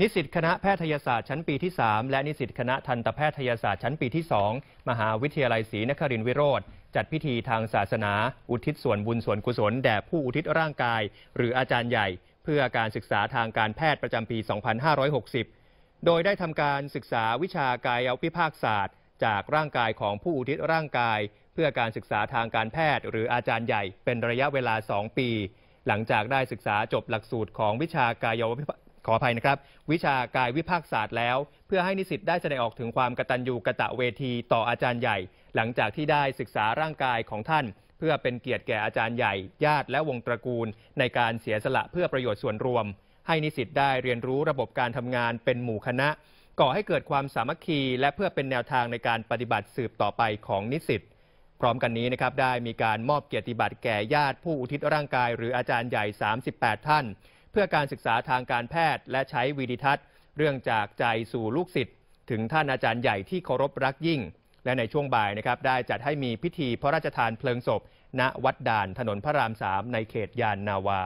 นิสิตคณะแพทยศาสตร์ชั้นปีที่ 3 และนิสิตคณะทันตแพทยศาสตร์ชั้นปีที่ 2 มหาวิทยาลัยศรีนครินทร์วิโรธจัดพิธีทางศาสนา อุทิศส่วนบุญส่วนกุศล แด่ผู้อุทิศร่างกาย หรืออาจารย์ใหญ่ เพื่อการศึกษาทางการแพทย์ประจำปี 2560 โดยได้ทำการศึกษาวิชากายวิภาคศาสตร์ จากร่างกายของผู้อุทิศร่างกาย เพื่อการศึกษาทางการแพทย์ หรืออาจารย์ใหญ่เป็นระยะเวลา 2 ปี หลังจากได้ศึกษาจบหลักสูตรของวิชากายขออภัยนะครับ วิชากายวิภาคศาสตร์แล้ว เพื่อให้นิสิตได้แสดงออกถึงความกตัญญูกะตะเวทีต่ออาจารย์ใหญ่ หลังจากที่ได้ศึกษาร่างกายของท่าน เพื่อเป็นเกียรติแก่อาจารย์ใหญ่ ญาติและวงตระกูล ในการเสียสละเพื่อประโยชน์ส่วนรวม ให้นิสิตได้เรียนรู้ระบบการทำงานเป็นหมู่คณะ ก่อให้เกิดความสามัคคีและเพื่อเป็นแนวทางในการปฏิบัติสืบต่อไปของนิสิตพร้อมกันนี้นะครับได้มีการมอบเกียรติบัตรแก่ญาติ ผู้อุทิศร่างกายหรืออาจารย์ใหญ่ 38 ท่านเพื่อการศึกษาทางการแพทย์และใช้วีดิทัศน์เรื่องจากใจสู่ลูกศิษย์ถึงท่านอาจารย์ใหญ่ที่เคารพรักยิ่ง และในช่วงบ่ายนะครับได้จัดให้มีพิธีพระราชทานเพลิงศพ ณวัดด่านถนนพระรามสามในเขตยานนาวา